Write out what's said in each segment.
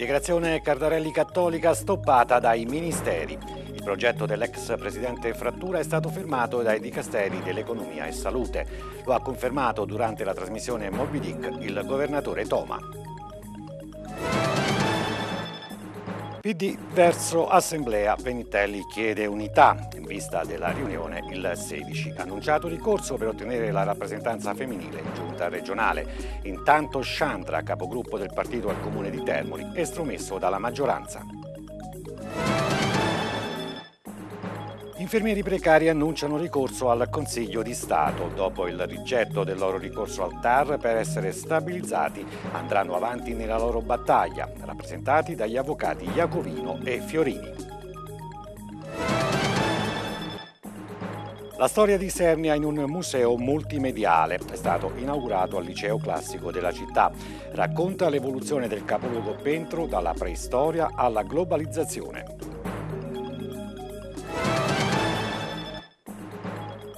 Integrazione Cardarelli Cattolica stoppata dai ministeri. Il progetto dell'ex presidente Frattura è stato fermato dai dicasteri dell'economia e salute. Lo ha confermato durante la trasmissione Moby Dick il governatore Toma. PD verso Assemblea Venitelli chiede unità in vista della riunione il 16. Annunciato ricorso per ottenere la rappresentanza femminile in giunta regionale. Intanto Sciandra, capogruppo del partito al comune di Termoli, estromesso dalla maggioranza. Infermieri precari annunciano ricorso al Consiglio di Stato. Dopo il rigetto del loro ricorso al TAR per essere stabilizzati, andranno avanti nella loro battaglia, rappresentati dagli avvocati Iacovino e Fiorini. La storia di Sernia in un museo multimediale è stato inaugurato al liceo classico della città. Racconta l'evoluzione del capoluogo Pentro dalla preistoria alla globalizzazione.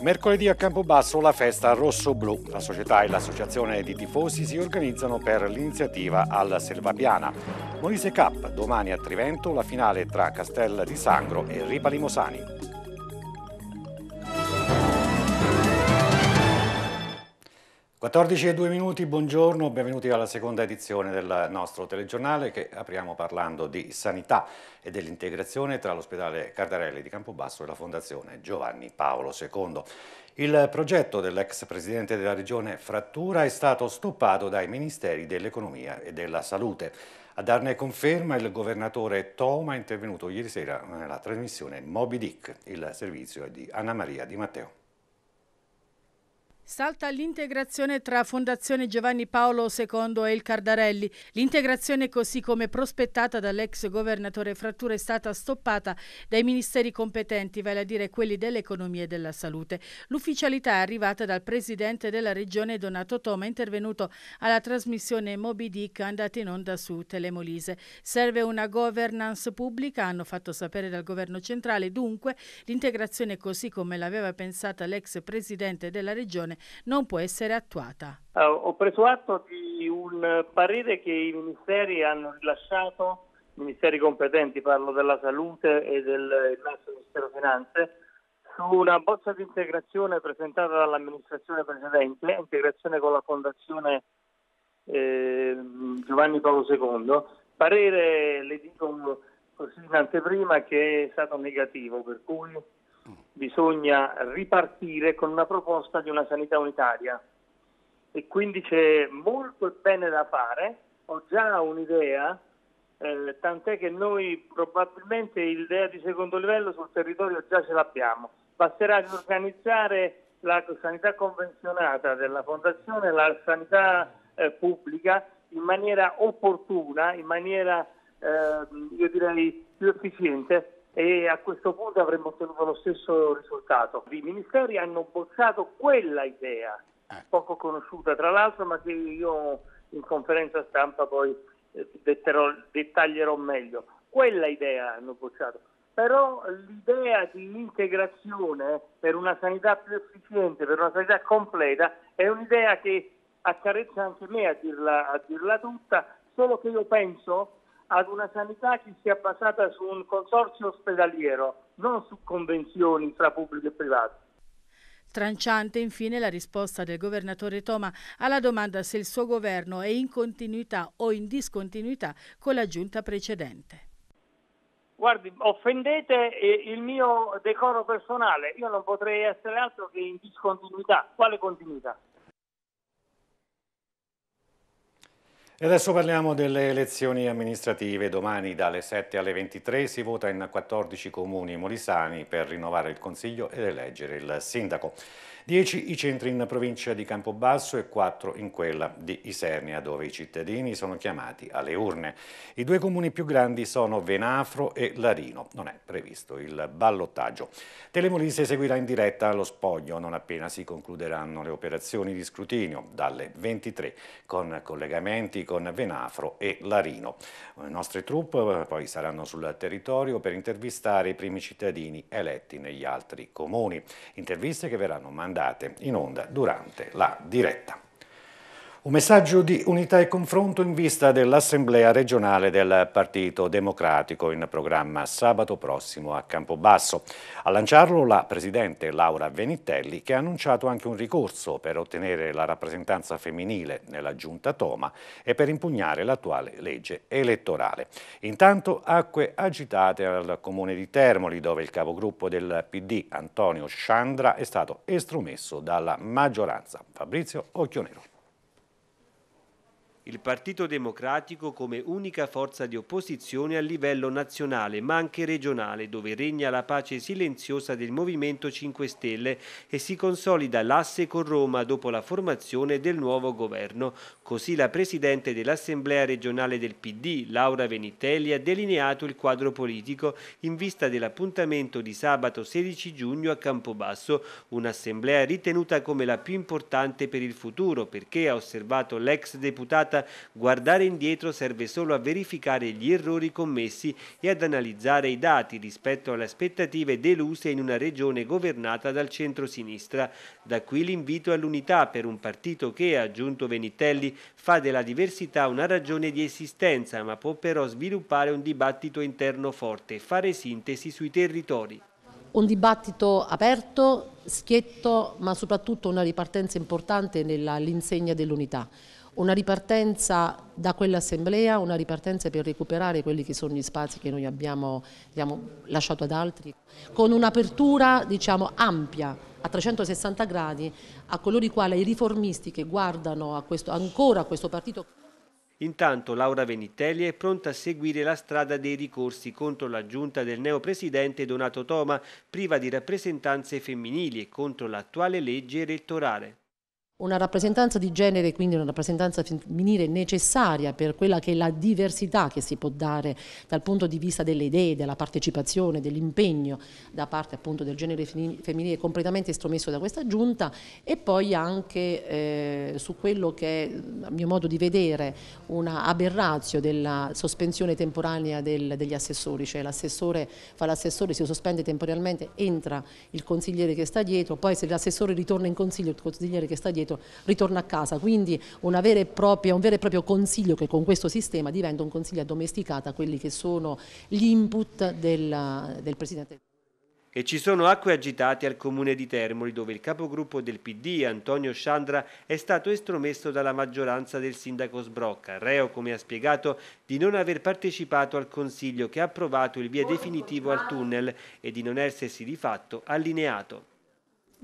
Mercoledì a Campobasso la festa rosso-blu. La società e l'associazione di tifosi si organizzano per l'iniziativa alla Selvapiana. Molise Cup, domani a Trivento la finale tra Castel di Sangro e Ripa Limosani. 14 e 2 minuti, buongiorno, benvenuti alla seconda edizione del nostro telegiornale che apriamo parlando di sanità e dell'integrazione tra l'ospedale Cardarelli di Campobasso e la Fondazione Giovanni Paolo II. Il progetto dell'ex presidente della regione Frattura è stato stoppato dai ministeri dell'economia e della salute. A darne conferma il governatore Toma intervenuto ieri sera nella trasmissione Moby Dick. Il servizio è di Anna Maria Di Matteo. Salta l'integrazione tra Fondazione Giovanni Paolo II e il Cardarelli. L'integrazione così come prospettata dall'ex governatore Frattura è stata stoppata dai ministeri competenti, vale a dire quelli dell'economia e della salute. L'ufficialità è arrivata dal presidente della regione Donato Toma, intervenuto alla trasmissione Moby Dick andata in onda su Telemolise. Serve una governance pubblica, hanno fatto sapere dal governo centrale. Dunque l'integrazione così come l'aveva pensata l'ex presidente della regione Commissione non può essere attuata. Eh, ho preso atto di un parere che i ministeri hanno rilasciato, ministeri competenti, parlo della salute e del Ministero Finanze, su una bozza di integrazione presentata dall'amministrazione precedente, integrazione con la Fondazione eh, Giovanni Paolo II. Parere, le dico così in anteprima, che è stato negativo, per cui bisogna ripartire con una proposta di una sanità unitaria e quindi c'è molto bene da fare, ho già un'idea, eh, tant'è che noi probabilmente l'idea di secondo livello sul territorio già ce l'abbiamo, basterà riorganizzare la sanità convenzionata della Fondazione la sanità eh, pubblica in maniera opportuna, in maniera eh, io direi più efficiente e a questo punto avremmo ottenuto lo stesso risultato. I ministeri hanno bozzato quella idea, ecco. poco conosciuta tra l'altro, ma che io in conferenza stampa poi eh, detterò, dettaglierò meglio. Quella idea hanno bocciato, però l'idea di integrazione per una sanità più efficiente, per una sanità completa, è un'idea che accarezza anche me a dirla, a dirla tutta, solo che io penso ad una sanità che sia basata su un consorzio ospedaliero, non su convenzioni tra pubblico e privato. Tranciante infine la risposta del governatore Toma alla domanda se il suo governo è in continuità o in discontinuità con la giunta precedente. Guardi, offendete eh, il mio decoro personale, io non potrei essere altro che in discontinuità. Quale continuità? E adesso parliamo delle elezioni amministrative. Domani dalle 7 alle 23 si vota in 14 comuni molisani per rinnovare il Consiglio ed eleggere il Sindaco. 10 i centri in provincia di Campobasso e 4 in quella di Isernia, dove i cittadini sono chiamati alle urne. I due comuni più grandi sono Venafro e Larino. Non è previsto il ballottaggio. Telemolise seguirà in diretta lo spoglio non appena si concluderanno le operazioni di scrutinio dalle 23 con collegamenti con Venafro e Larino. Le nostre truppe eh, poi saranno sul territorio per intervistare i primi cittadini eletti negli altri comuni. Interviste che verranno mandate andate in onda durante la diretta. Un messaggio di unità e confronto in vista dell'Assemblea regionale del Partito Democratico in programma sabato prossimo a Campobasso. A lanciarlo la Presidente Laura Venitelli che ha annunciato anche un ricorso per ottenere la rappresentanza femminile nella Giunta Toma e per impugnare l'attuale legge elettorale. Intanto acque agitate al Comune di Termoli dove il capogruppo del PD Antonio Sciandra è stato estromesso dalla maggioranza. Fabrizio Occhionero il Partito Democratico come unica forza di opposizione a livello nazionale ma anche regionale dove regna la pace silenziosa del Movimento 5 Stelle e si consolida l'asse con Roma dopo la formazione del nuovo governo. Così la Presidente dell'Assemblea regionale del PD, Laura Venitelli, ha delineato il quadro politico in vista dell'appuntamento di sabato 16 giugno a Campobasso, un'assemblea ritenuta come la più importante per il futuro perché, ha osservato l'ex deputato passata, guardare indietro serve solo a verificare gli errori commessi e ad analizzare i dati rispetto alle aspettative deluse in una regione governata dal centro-sinistra. Da qui l'invito all'unità per un partito che, ha aggiunto Venitelli, fa della diversità una ragione di esistenza, ma può però sviluppare un dibattito interno forte, fare sintesi sui territori. Un dibattito aperto, schietto, ma soprattutto una ripartenza importante nell'insegna dell'unità. Una ripartenza da quell'assemblea, una ripartenza per recuperare quelli che sono gli spazi che noi abbiamo, abbiamo lasciato ad altri, con un'apertura diciamo, ampia a 360 gradi a coloro i quali i riformisti che guardano a questo, ancora a questo partito Intanto Laura Venitelli è pronta a seguire la strada dei ricorsi contro la giunta del neopresidente Donato Toma, priva di rappresentanze femminili e contro l'attuale legge elettorale. Una rappresentanza di genere, quindi una rappresentanza femminile necessaria per quella che è la diversità che si può dare dal punto di vista delle idee, della partecipazione, dell'impegno da parte appunto del genere femminile completamente estromesso da questa giunta e poi anche eh, su quello che è, a mio modo di vedere, una aberrazio della sospensione temporanea del, degli assessori, cioè l'assessore fa l'assessore, si sospende temporaneamente, entra il consigliere che sta dietro, poi se l'assessore ritorna in consiglio il consigliere che sta dietro reddito ritorna a casa, quindi propria, un vero e proprio consiglio che con questo sistema diventa un consiglio addomesticato a quelli che sono gli input del, del Presidente. E ci sono acque agitate al comune di Termoli dove il capogruppo del PD Antonio Sciandra è stato estromesso dalla maggioranza del sindaco Sbrocca, reo come ha spiegato di non aver partecipato al consiglio che ha approvato il via definitivo al tunnel e di non essersi di fatto allineato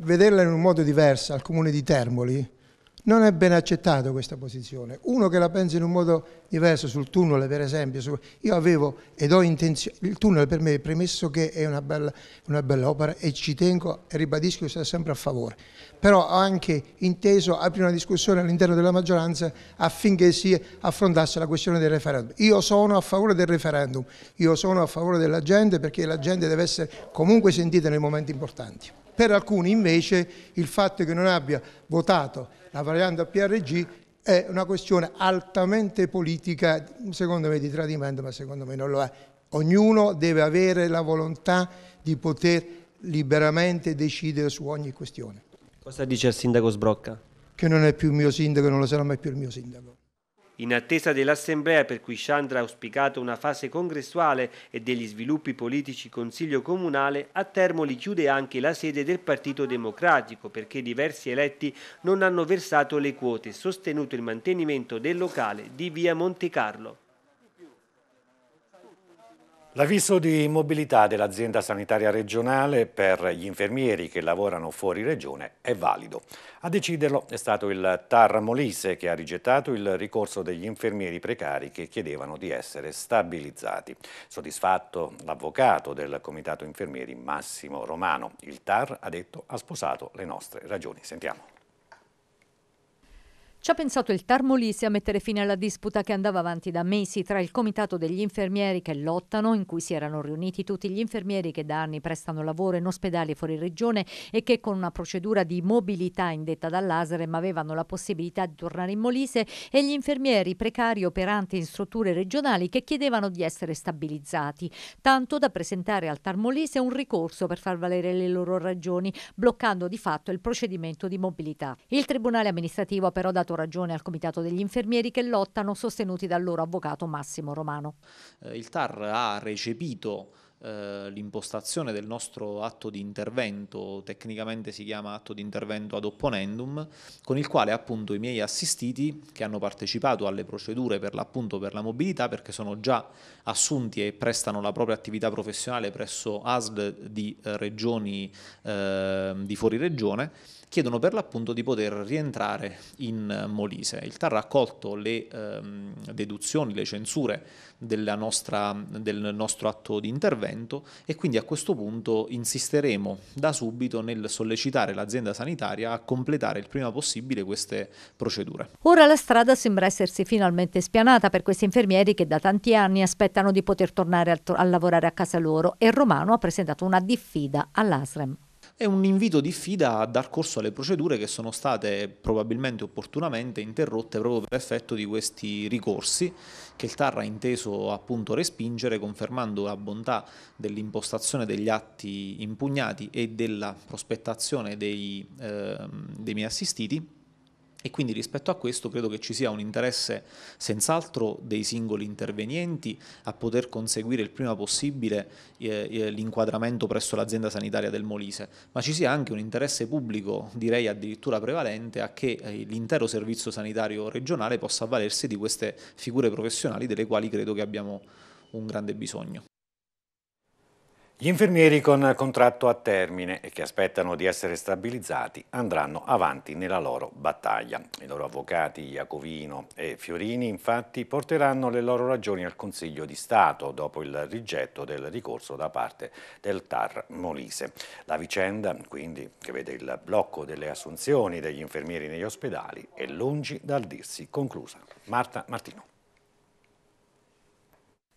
vederla in un modo diverso al comune di Termoli, non è ben accettato questa posizione. Uno che la pensa in un modo diverso sul tunnel, per esempio, su, io avevo ed ho intenzione, il tunnel per me, premesso che è una bella, una bella opera e ci tengo e ribadisco che sono sempre a favore, però ho anche inteso aprire una discussione all'interno della maggioranza affinché si affrontasse la questione del referendum. Io sono a favore del referendum, io sono a favore della gente perché la gente deve essere comunque sentita nei momenti importanti. Per alcuni invece il fatto che non abbia votato la variante a PRG è una questione altamente politica, secondo me di tradimento, ma secondo me non lo è. Ognuno deve avere la volontà di poter liberamente decidere su ogni questione. Cosa dice il sindaco Sbrocca? Che non è più il mio sindaco non lo sarà mai più il mio sindaco. In attesa dell'assemblea per cui Chandra ha auspicato una fase congressuale e degli sviluppi politici Consiglio Comunale, a Termoli chiude anche la sede del Partito Democratico perché diversi eletti non hanno versato le quote e sostenuto il mantenimento del locale di via Monte Carlo. L'avviso di mobilità dell'azienda sanitaria regionale per gli infermieri che lavorano fuori regione è valido. A deciderlo è stato il TAR Molise che ha rigettato il ricorso degli infermieri precari che chiedevano di essere stabilizzati. Soddisfatto l'avvocato del Comitato Infermieri Massimo Romano. Il TAR ha detto ha sposato le nostre ragioni. Sentiamo. Ci ha pensato il Tarmolisi a mettere fine alla disputa che andava avanti da mesi tra il Comitato degli Infermieri che lottano, in cui si erano riuniti tutti gli infermieri che da anni prestano lavoro in ospedali fuori regione e che con una procedura di mobilità indetta dall'Aserem avevano la possibilità di tornare in Molise, e gli infermieri precari operanti in strutture regionali che chiedevano di essere stabilizzati, tanto da presentare al Tarmolise un ricorso per far valere le loro ragioni, bloccando di fatto il procedimento di mobilità. Il Tribunale amministrativo ha però dato ragione al Comitato degli Infermieri che lottano sostenuti dal loro avvocato Massimo Romano. Eh, il TAR ha recepito eh, l'impostazione del nostro atto di intervento, tecnicamente si chiama atto di intervento ad opponendum, con il quale appunto i miei assistiti che hanno partecipato alle procedure per l'appunto per la mobilità, perché sono già assunti e prestano la propria attività professionale presso ASL di eh, regioni eh, di fuori regione, chiedono per l'appunto di poter rientrare in eh, Molise. Il TAR ha accolto le ehm, deduzioni, le censure nostra, del nostro atto di intervento e quindi a questo punto insisteremo da subito nel sollecitare l'azienda sanitaria a completare il prima possibile queste procedure. Ora la strada sembra essersi finalmente spianata per questi infermieri che da tanti anni aspettano di poter tornare a, a lavorare a casa loro e Romano ha presentato una diffida all'ASREM è un invito di fida a dar corso alle procedure che sono state probabilmente opportunamente interrotte proprio per effetto di questi ricorsi che il TAR ha inteso appunto respingere confermando la bontà dell'impostazione degli atti impugnati e della prospettazione dei, eh, dei miei assistiti e quindi rispetto a questo credo che ci sia un interesse senz'altro dei singoli intervenienti a poter conseguire il prima possibile eh, eh, l'inquadramento presso l'azienda sanitaria del Molise, ma ci sia anche un interesse pubblico, direi addirittura prevalente, a che eh, l'intero servizio sanitario regionale possa avvalersi di queste figure professionali delle quali credo che abbiamo un grande bisogno. Gli infermieri con contratto a termine e che aspettano di essere stabilizzati andranno avanti nella loro battaglia. I loro avvocati Iacovino e Fiorini infatti porteranno le loro ragioni al Consiglio di Stato dopo il rigetto del ricorso da parte del TAR Molise. La vicenda quindi che vede il blocco delle assunzioni degli infermieri negli ospedali è lungi dal dirsi conclusa. Marta Martino.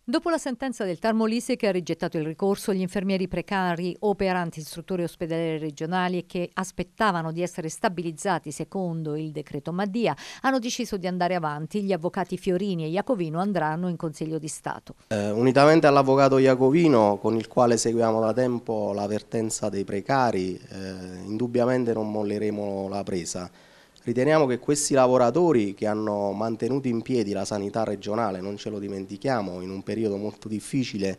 Dopo la sentenza del Tarmolise che ha rigettato il ricorso, gli infermieri precari operanti in strutture ospedaliere regionali e che aspettavano di essere stabilizzati secondo il decreto Maddia hanno deciso di andare avanti. Gli avvocati Fiorini e Iacovino andranno in Consiglio di Stato. Eh, unitamente all'avvocato Iacovino, con il quale seguiamo da tempo la vertenza dei precari, eh, indubbiamente non molleremo la presa. Riteniamo che questi lavoratori che hanno mantenuto in piedi la sanità regionale, non ce lo dimentichiamo, in un periodo molto difficile,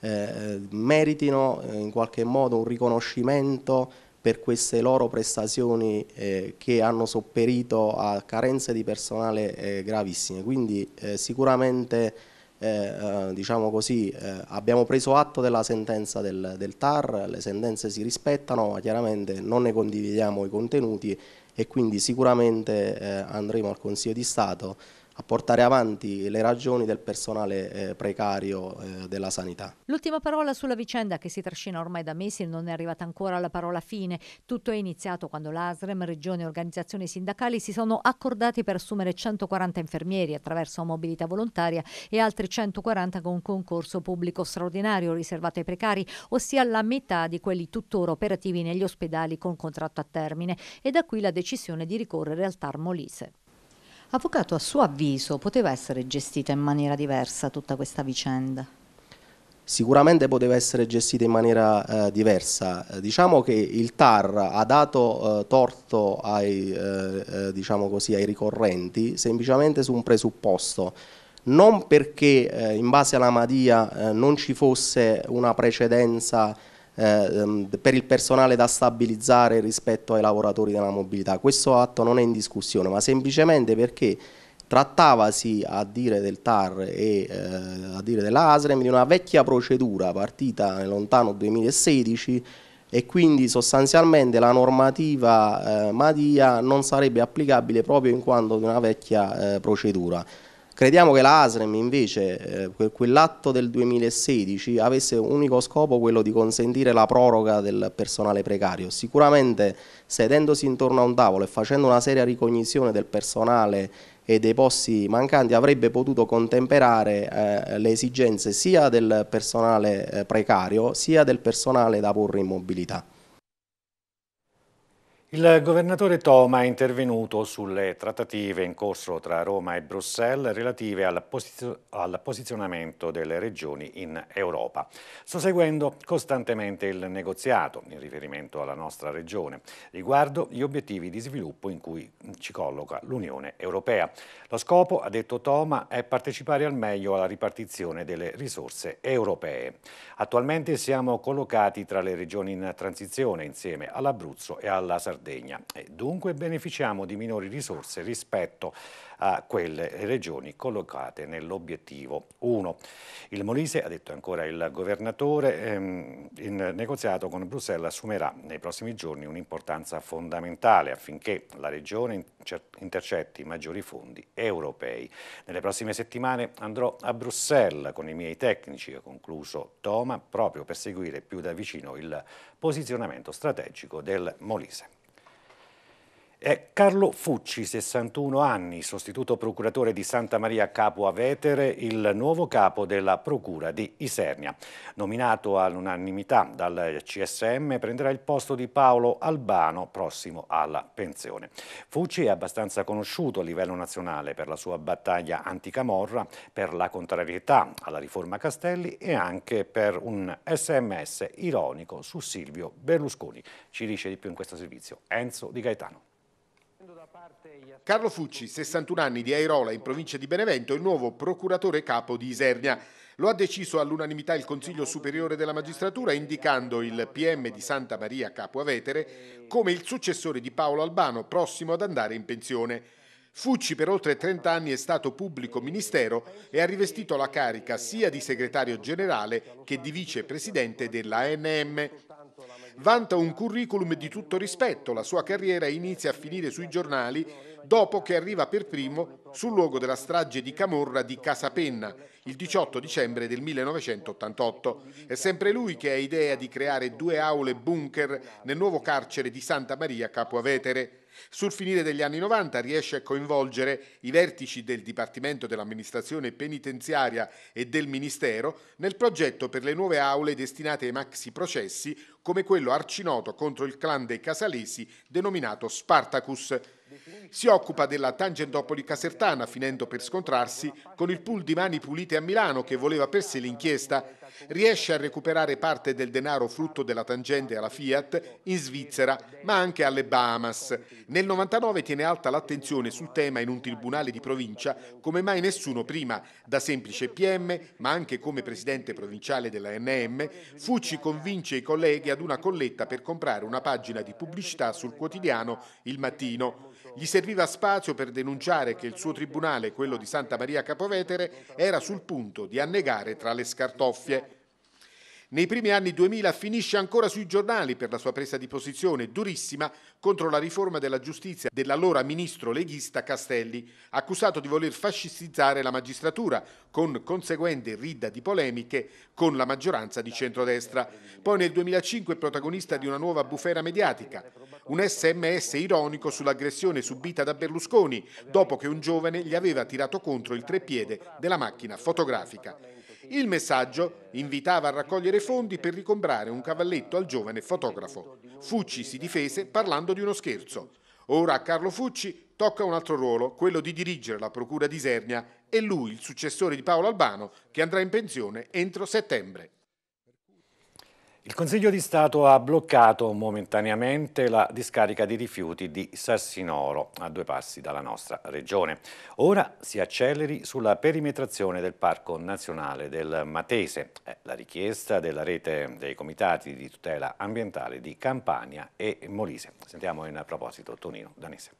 eh, meritino eh, in qualche modo un riconoscimento per queste loro prestazioni eh, che hanno sopperito a carenze di personale eh, gravissime. Quindi eh, sicuramente eh, diciamo così, abbiamo preso atto della sentenza del, del TAR, le sentenze si rispettano, ma chiaramente non ne condividiamo i contenuti e quindi sicuramente eh, andremo al Consiglio di Stato a portare avanti le ragioni del personale eh, precario eh, della sanità. L'ultima parola sulla vicenda che si trascina ormai da mesi non è arrivata ancora alla parola fine. Tutto è iniziato quando l'ASREM, Regione e organizzazioni sindacali si sono accordati per assumere 140 infermieri attraverso mobilità volontaria e altri 140 con concorso pubblico straordinario riservato ai precari, ossia la metà di quelli tuttora operativi negli ospedali con contratto a termine e da qui la decisione di ricorrere al TAR Molise. Avvocato, a suo avviso poteva essere gestita in maniera diversa tutta questa vicenda? Sicuramente poteva essere gestita in maniera eh, diversa. Eh, diciamo che il TAR ha dato eh, torto ai, eh, eh, diciamo così, ai, ricorrenti semplicemente su un presupposto. Non perché eh, in base alla Madia non ci fosse una precedenza eh, ehm, per il personale da stabilizzare rispetto ai lavoratori della mobilità. Questo atto non è in discussione, ma semplicemente perché trattavasi a dire del TAR e eh, a dire dell'ASREM di una vecchia procedura partita nel lontano 2016 e quindi sostanzialmente la normativa eh, Madia non sarebbe applicabile proprio in quanto di una vecchia eh, procedura. Crediamo che la ASREM invece, eh, quell'atto del 2016, avesse un unico scopo quello di consentire la proroga del personale precario. Sicuramente sedendosi intorno a un tavolo e facendo una seria ricognizione del personale e dei posti mancanti avrebbe potuto contemperare eh, le esigenze sia del personale eh, precario sia del personale da porre in mobilità. Il governatore Toma è intervenuto sulle trattative in corso tra Roma e Bruxelles relative al, posizionamento delle regioni in Europa. Sto seguendo costantemente il negoziato in riferimento alla nostra regione riguardo gli obiettivi di sviluppo in cui ci colloca l'Unione Europea. Lo scopo, ha detto Toma, è partecipare al meglio alla ripartizione delle risorse europee. Attualmente siamo collocati tra le regioni in transizione insieme all'Abruzzo e alla Sardegna Sardegna dunque beneficiamo di minori risorse rispetto a quelle regioni collocate nell'obiettivo 1. Il Molise, ha detto ancora il governatore, ehm, in negoziato con Bruxelles assumerà nei prossimi giorni un'importanza fondamentale affinché la regione intercetti maggiori fondi europei. Nelle prossime settimane andrò a Bruxelles con i miei tecnici, ha concluso Toma, proprio per seguire più da vicino il posizionamento strategico del Molise. È Carlo Fucci, 61 anni, sostituto procuratore di Santa Maria Capua Vetere, il nuovo capo della Procura di Isernia. Nominato all'unanimità dal CSM, prenderà il posto di Paolo Albano, prossimo alla pensione. Fucci è abbastanza conosciuto a livello nazionale per la sua battaglia anticamorra, per la contrarietà alla riforma Castelli e anche per un sms ironico su Silvio Berlusconi. Ci dice di più in questo servizio Enzo Di Gaetano. Carlo Fucci, 61 anni di Airola in provincia di Benevento, è il nuovo procuratore capo di Isernia. Lo ha deciso all'unanimità il Consiglio Superiore della Magistratura indicando il PM di Santa Maria Capua Vetere come il successore di Paolo Albano prossimo ad andare in pensione. Fucci per oltre 30 anni è stato pubblico ministero e ha rivestito la carica sia di segretario generale che di vicepresidente della NM. Vanta un curriculum di tutto rispetto, la sua carriera inizia a finire sui giornali dopo che arriva per primo sul luogo della strage di Camorra di Casapenna il 18 dicembre del 1988. È sempre lui che ha idea di creare due aule bunker nel nuovo carcere di Santa Maria Capo Avetere. Sul finire degli anni 90 riesce a coinvolgere i vertici del Dipartimento dell'Amministrazione Penitenziaria e del Ministero nel progetto per le nuove aule destinate ai maxi processi come quello arcinoto contro il clan dei Casalesi denominato Spartacus si occupa della Tangentopoli casertana, finendo per scontrarsi con il pool di mani pulite a Milano che voleva per sé l'inchiesta. Riesce a recuperare parte del denaro frutto della tangente alla Fiat in Svizzera, ma anche alle Bahamas. Nel 99 tiene alta l'attenzione sul tema in un tribunale di provincia come mai nessuno prima, da semplice PM, ma anche come presidente provinciale della NM, Fucci convince i colleghi ad una colletta per comprare una pagina di pubblicità sul quotidiano Il Mattino. Gli serviva spazio per denunciare che il suo tribunale, quello di Santa Maria Capovetere, era sul punto di annegare tra le scartoffie. Nei primi anni 2000 finisce ancora sui giornali per la sua presa di posizione durissima contro la riforma della giustizia dell'allora ministro leghista Castelli, accusato di voler fascistizzare la magistratura, con conseguente ridda di polemiche con la maggioranza di centrodestra. Poi nel 2005 è protagonista di una nuova bufera mediatica. Un sms ironico sull'aggressione subita da Berlusconi dopo che un giovane gli aveva tirato contro il treppiede della macchina fotografica. Il messaggio invitava a raccogliere fondi per ricomprare un cavalletto al giovane fotografo. Fucci si difese parlando di uno scherzo. Ora a Carlo Fucci tocca un altro ruolo, quello di dirigere la Procura di Isernia e lui il successore di Paolo Albano che andrà in pensione entro settembre. Il Consiglio di Stato ha bloccato momentaneamente la discarica di rifiuti di Sassinoro, a due passi dalla nostra regione. Ora si acceleri sulla perimetrazione del Parco Nazionale del Matese, la richiesta della rete dei comitati di tutela ambientale di Campania e Molise. Sentiamo in proposito Tonino Danese.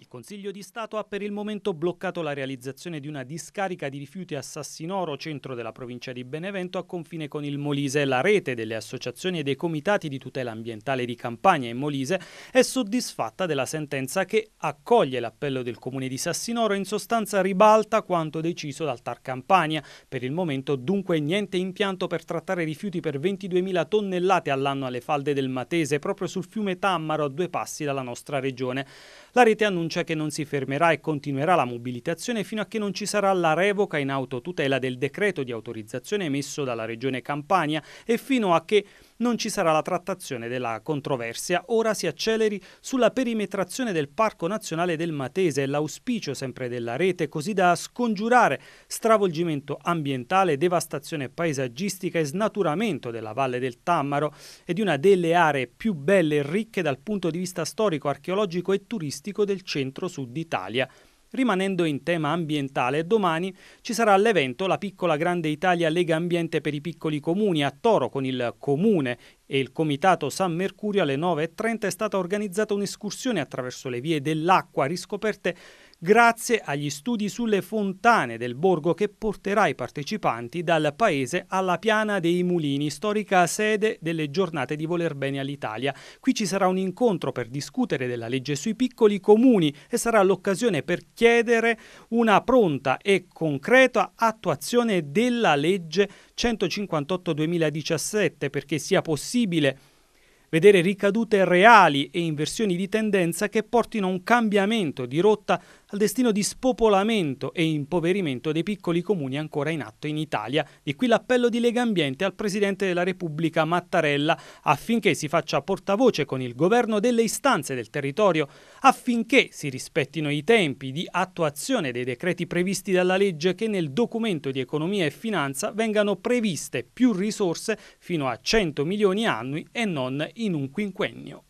Il Consiglio di Stato ha per il momento bloccato la realizzazione di una discarica di rifiuti a Sassinoro, centro della provincia di Benevento, a confine con il Molise. La rete delle associazioni e dei comitati di tutela ambientale di Campania e Molise è soddisfatta della sentenza che accoglie l'appello del comune di Sassinoro e in sostanza ribalta quanto deciso dal Tar Campania. Per il momento dunque niente impianto per trattare rifiuti per 22.000 tonnellate all'anno alle falde del Matese, proprio sul fiume Tammaro, a due passi dalla nostra regione. La rete annuncia annuncia che non si fermerà e continuerà la mobilitazione fino a che non ci sarà la revoca in autotutela del decreto di autorizzazione emesso dalla Regione Campania e fino a che non ci sarà la trattazione della controversia. Ora si acceleri sulla perimetrazione del Parco Nazionale del Matese e l'auspicio sempre della rete così da scongiurare stravolgimento ambientale, devastazione paesaggistica e snaturamento della Valle del Tammaro e di una delle aree più belle e ricche dal punto di vista storico, archeologico e turistico del centro-sud Italia. Rimanendo in tema ambientale, domani ci sarà l'evento La Piccola Grande Italia Lega Ambiente per i piccoli comuni a Toro con il comune e il comitato San Mercurio alle 9.30 è stata organizzata un'escursione attraverso le vie dell'acqua riscoperte grazie agli studi sulle fontane del borgo che porterà i partecipanti dal paese alla Piana dei Mulini, storica sede delle giornate di voler bene all'Italia. Qui ci sarà un incontro per discutere della legge sui piccoli comuni e sarà l'occasione per chiedere una pronta e concreta attuazione della legge 158-2017 perché sia possibile vedere ricadute reali e inversioni di tendenza che portino a un cambiamento di rotta al destino di spopolamento e impoverimento dei piccoli comuni ancora in atto in Italia. Di qui l'appello di Lega Ambiente al Presidente della Repubblica Mattarella affinché si faccia portavoce con il governo delle istanze del territorio, affinché si rispettino i tempi di attuazione dei decreti previsti dalla legge che nel documento di economia e finanza vengano previste più risorse fino a 100 milioni annui e non in un quinquennio.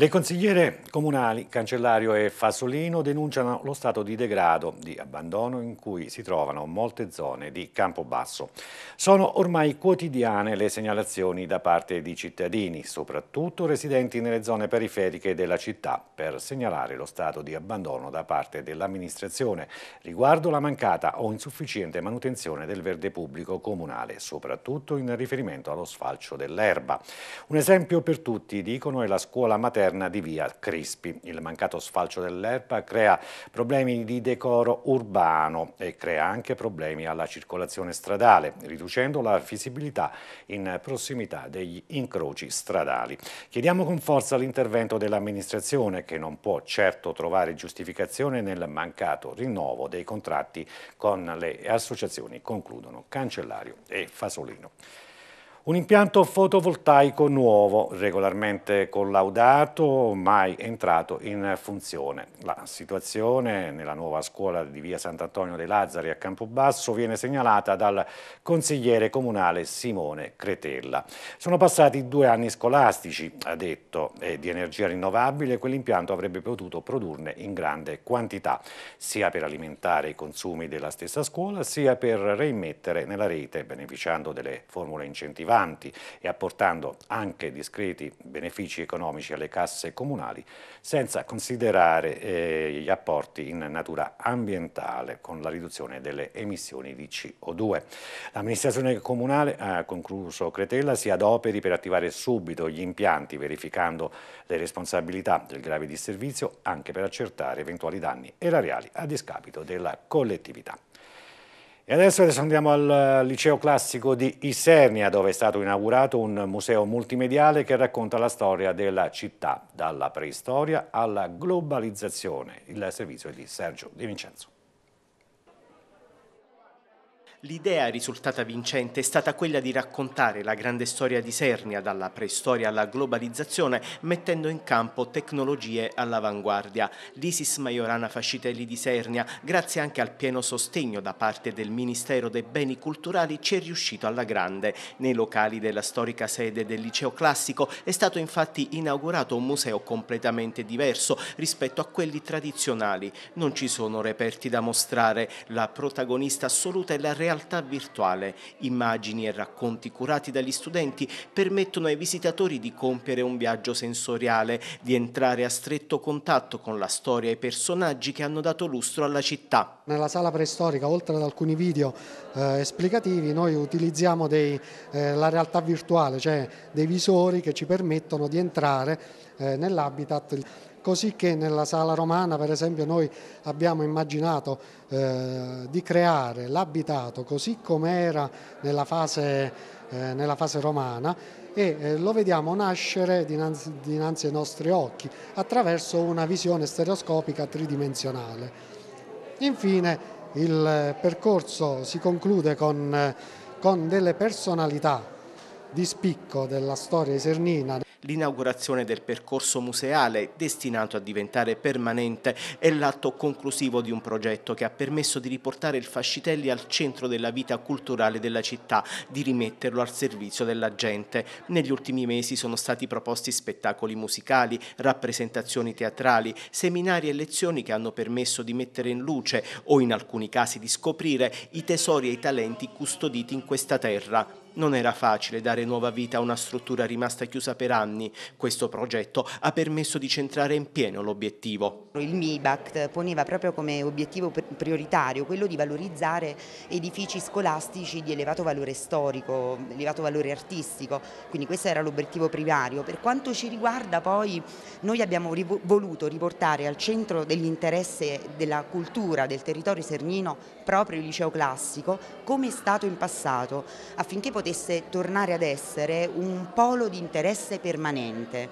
Le consigliere comunali Cancellario e Fasolino denunciano lo stato di degrado, di abbandono in cui si trovano molte zone di Campobasso. Sono ormai quotidiane le segnalazioni da parte di cittadini, soprattutto residenti nelle zone periferiche della città, per segnalare lo stato di abbandono da parte dell'amministrazione riguardo la mancata o insufficiente manutenzione del verde pubblico comunale, soprattutto in riferimento allo sfalcio dell'erba. Un esempio per tutti, dicono, è la scuola materna interna di via Crispi. Il mancato sfalcio dell'ERPA crea problemi di decoro urbano e crea anche problemi alla circolazione stradale, riducendo la visibilità in prossimità degli incroci stradali. Chiediamo con forza l'intervento dell'amministrazione che non può certo trovare giustificazione nel mancato rinnovo dei contratti con le associazioni, concludono Cancellario e Fasolino. Un impianto fotovoltaico nuovo, regolarmente collaudato, mai entrato in funzione. La situazione nella nuova scuola di via Sant'Antonio dei Lazzari a Campobasso viene segnalata dal consigliere comunale Simone Cretella. Sono passati due anni scolastici, ha detto, e di energia rinnovabile quell'impianto avrebbe potuto produrne in grande quantità, sia per alimentare i consumi della stessa scuola, sia per reimmettere nella rete, beneficiando delle formule incentivate avanti e apportando anche discreti benefici economici alle casse comunali, senza considerare eh, gli apporti in natura ambientale con la riduzione delle emissioni di CO2. L'amministrazione comunale, ha concluso Cretella, si adoperi per attivare subito gli impianti verificando le responsabilità del grave disservizio anche per accertare eventuali danni erariali a discapito della collettività. E adesso andiamo al eh, liceo classico di Isernia dove è stato inaugurato un museo multimediale che racconta la storia della città dalla preistoria alla globalizzazione. Il servizio è di Sergio Di Vincenzo. L'idea risultata vincente è stata quella di raccontare la grande storia di Sernia dalla preistoria alla globalizzazione mettendo in campo tecnologie all'avanguardia. L'Isis Majorana Fascitelli di Sernia, grazie anche al pieno sostegno da parte del Ministero dei Beni Culturali, ci è riuscito alla grande. Nei locali della storica sede del Liceo Classico è stato infatti inaugurato un museo completamente diverso rispetto a quelli tradizionali. Non ci sono reperti da mostrare, la protagonista assoluta è la realtà realtà virtuale. Immagini e racconti curati dagli studenti permettono ai visitatori di compiere un viaggio sensoriale, di entrare a stretto contatto con la storia e i personaggi che hanno dato lustro alla città. Nella sala preistorica, oltre ad alcuni video eh, esplicativi, noi utilizziamo dei, eh, la realtà virtuale, cioè dei visori che ci permettono di entrare eh, nell'habitat così che nella sala romana per esempio noi abbiamo immaginato eh, di creare l'abitato così come era nella fase, eh, nella fase romana e eh, lo vediamo nascere dinanzi, dinanzi ai nostri occhi attraverso una visione stereoscopica tridimensionale. Infine il percorso si conclude con, con delle personalità di spicco della storia isernina. L'inaugurazione del percorso museale, destinato a diventare permanente, è l'atto conclusivo di un progetto che ha permesso di riportare il Fascitelli al centro della vita culturale della città, di rimetterlo al servizio della gente. Negli ultimi mesi sono stati proposti spettacoli musicali, rappresentazioni teatrali, seminari e lezioni che hanno permesso di mettere in luce o in alcuni casi di scoprire i tesori e i talenti custoditi in questa terra. Non era facile dare nuova vita a una struttura rimasta chiusa per anni. Questo progetto ha permesso di centrare in pieno l'obiettivo. Il MIBACT poneva proprio come obiettivo prioritario quello di valorizzare edifici scolastici di elevato valore storico, elevato valore artistico, quindi questo era l'obiettivo primario. Per quanto ci riguarda poi noi abbiamo voluto riportare al centro dell'interesse della cultura del territorio sernino proprio il liceo classico come è stato in passato affinché potesse tornare ad essere un polo di interesse permanente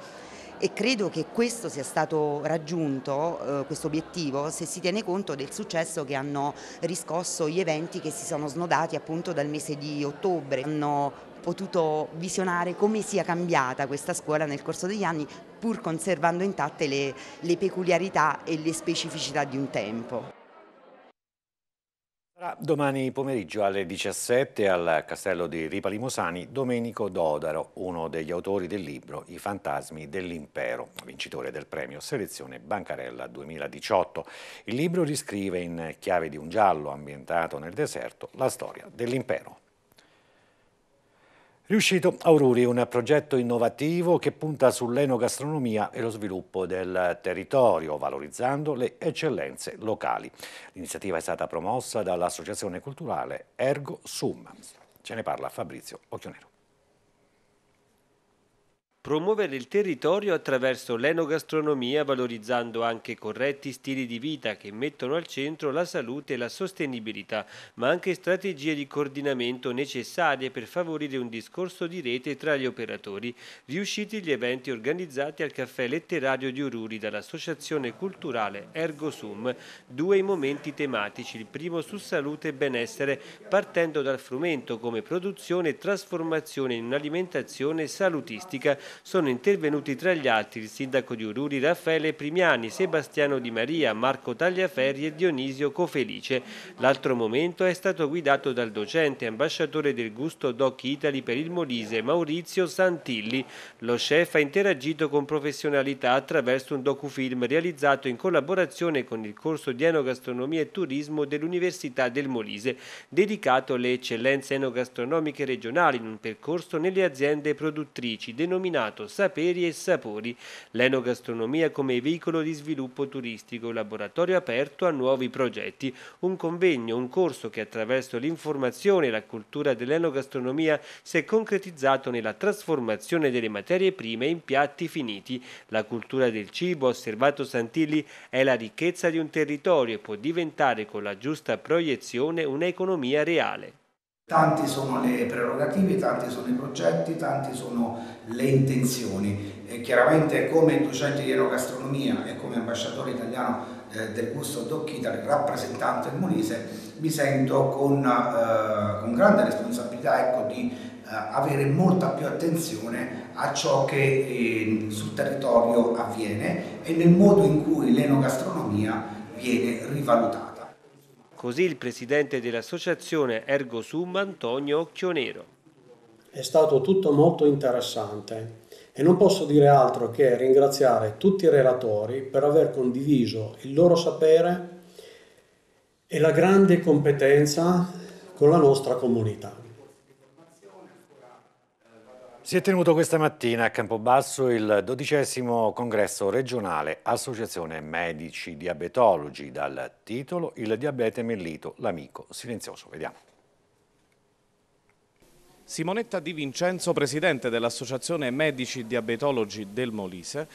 e credo che questo sia stato raggiunto, eh, questo obiettivo, se si tiene conto del successo che hanno riscosso gli eventi che si sono snodati appunto dal mese di ottobre. Hanno potuto visionare come sia cambiata questa scuola nel corso degli anni pur conservando intatte le, le peculiarità e le specificità di un tempo. Domani pomeriggio alle 17 al castello di Ripali Mosani, Domenico Dodaro, uno degli autori del libro I fantasmi dell'impero, vincitore del premio Selezione Bancarella 2018. Il libro riscrive in chiave di un giallo ambientato nel deserto la storia dell'impero. Riuscito Aururi, un progetto innovativo che punta sull'enogastronomia e lo sviluppo del territorio, valorizzando le eccellenze locali. L'iniziativa è stata promossa dall'Associazione Culturale Ergo Sum. Ce ne parla Fabrizio Occhionero promuovere il territorio attraverso l'enogastronomia valorizzando anche corretti stili di vita che mettono al centro la salute e la sostenibilità, ma anche strategie di coordinamento necessarie per favorire un discorso di rete tra gli operatori, riusciti gli eventi organizzati al caffè letterario di Ururi dall'associazione culturale Ergo Sum, due momenti tematici, il primo su salute e benessere partendo dal frumento come produzione e trasformazione in un'alimentazione salutistica sono intervenuti tra gli altri il sindaco di Ururi Raffaele Primiani, Sebastiano Di Maria, Marco Tagliaferri e Dionisio Cofelice. L'altro momento è stato guidato dal docente ambasciatore del gusto Doc Italy per il Molise Maurizio Santilli. Lo chef ha interagito con professionalità attraverso un docufilm realizzato in collaborazione con il corso di enogastronomia e turismo dell'Università del Molise, dedicato alle eccellenze enogastronomiche regionali in un percorso nelle aziende produttrici denominate chiamato Saperi e Sapori, l'enogastronomia come veicolo di sviluppo turistico, laboratorio aperto a nuovi progetti, un convegno, un corso che attraverso l'informazione e la cultura dell'enogastronomia si è concretizzato nella trasformazione delle materie prime in piatti finiti. La cultura del cibo, osservato Santilli, è la ricchezza di un territorio e può diventare con la giusta proiezione un'economia reale. Tanti sono le prerogative, tanti sono i progetti, tanti sono le intenzioni. E chiaramente come docente di enogastronomia e come ambasciatore italiano eh, del gusto d'Occhita, rappresentante del Molise, mi sento con, eh, con grande responsabilità ecco, di eh, avere molta più attenzione a ciò che ehm, sul territorio avviene e nel modo in cui l'enogastronomia viene rivalutata. Così il presidente dell'associazione Ergo Sum Antonio Occhionero. È stato tutto molto interessante e non posso dire altro che ringraziare tutti i relatori per aver condiviso il loro sapere e la grande competenza con la nostra comunità. Si è tenuto questa mattina a Campobasso il dodicesimo congresso regionale Associazione Medici Diabetologi dal titolo Il diabete mellito, l'amico silenzioso. Vediamo. Simonetta Di Vincenzo, presidente dell'Associazione Medici Diabetologi del Molise,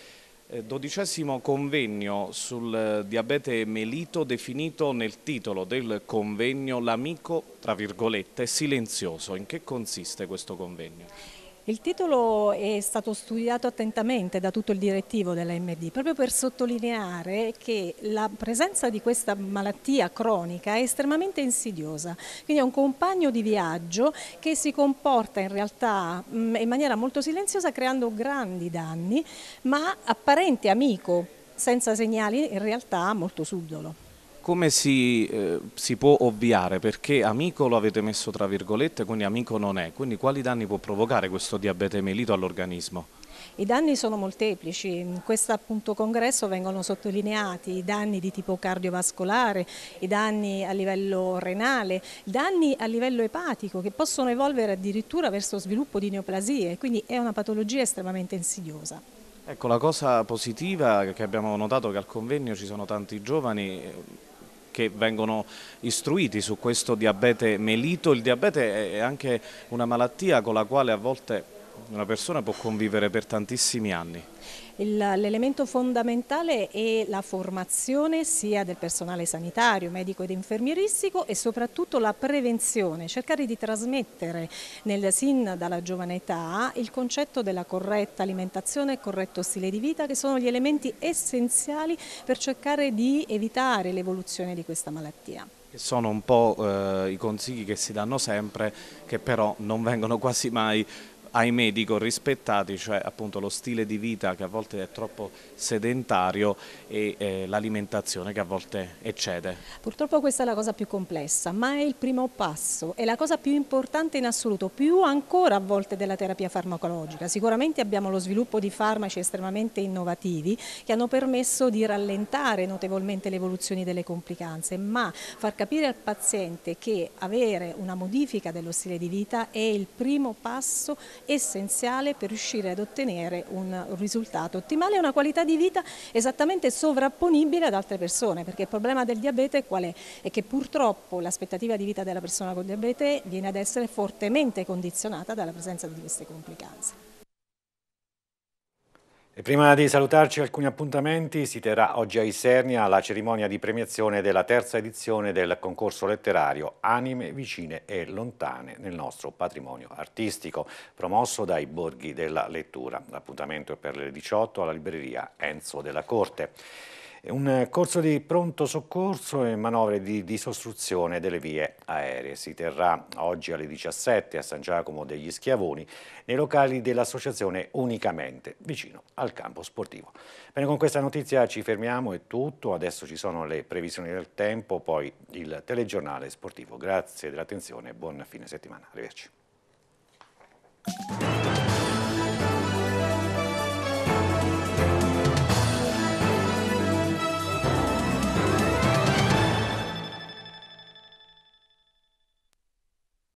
eh, dodicesimo convegno sul diabete melito definito nel titolo del convegno l'amico, tra virgolette, silenzioso. In che consiste questo convegno? Il titolo è stato studiato attentamente da tutto il direttivo dell'AMD proprio per sottolineare che la presenza di questa malattia cronica è estremamente insidiosa, quindi è un compagno di viaggio che si comporta in realtà mm, in maniera molto silenziosa creando grandi danni, ma apparente amico, senza segnali in realtà molto suddolo come si, eh, si, può ovviare? Perché amico lo avete messo tra virgolette, quindi amico non è, quindi quali danni può provocare questo diabete melito all'organismo? I danni sono molteplici, in questo appunto congresso vengono sottolineati i danni di tipo cardiovascolare, i danni a livello renale, i danni a livello epatico che possono evolvere addirittura verso sviluppo di neoplasie, quindi è una patologia estremamente insidiosa. Ecco, la cosa positiva che abbiamo notato è che al convegno ci sono tanti giovani che vengono istruiti su questo diabete melito. Il diabete è anche una malattia con la quale a volte una persona può convivere per tantissimi anni l'elemento fondamentale è la formazione sia del personale sanitario, medico ed infermieristico e soprattutto la prevenzione, cercare di trasmettere nel, sin dalla giovane età il concetto della corretta alimentazione e corretto stile di vita che sono gli elementi essenziali per cercare di evitare l'evoluzione di questa malattia sono un po' eh, i consigli che si danno sempre, che però non vengono quasi mai ahimè dico rispettati, cioè appunto lo stile di vita che a volte è troppo sedentario e eh, l'alimentazione che a volte eccede. Purtroppo questa è la cosa più complessa, ma è il primo passo, è la cosa più importante in assoluto, più ancora a volte della terapia farmacologica. Sicuramente abbiamo lo sviluppo di farmaci estremamente innovativi che hanno permesso di rallentare notevolmente le evoluzioni delle complicanze, ma far capire al paziente che avere una modifica dello stile di vita è il primo passo essenziale per riuscire ad ottenere un risultato ottimale e una qualità di vita esattamente sovrapponibile ad altre persone, perché il problema del diabete qual è? È che purtroppo l'aspettativa di vita della persona con diabete viene ad essere fortemente condizionata dalla presenza di queste complicanze. E prima di salutarci alcuni appuntamenti, si terrà oggi a Isernia la cerimonia di premiazione della terza edizione del concorso letterario Anime vicine e lontane nel nostro patrimonio artistico, promosso dai Borghi della Lettura. L'appuntamento è per le 18 alla libreria Enzo della Corte. Un eh, corso di pronto soccorso e manovre di disostruzione delle vie aeree si terrà oggi alle 17 a San Giacomo degli Schiavoni nei locali dell'associazione Unicamente, vicino al campo sportivo. Bene, con questa notizia ci fermiamo, è tutto. Adesso ci sono le previsioni del tempo, poi il telegiornale sportivo. Grazie dell'attenzione e buon fine settimana. Arrivederci.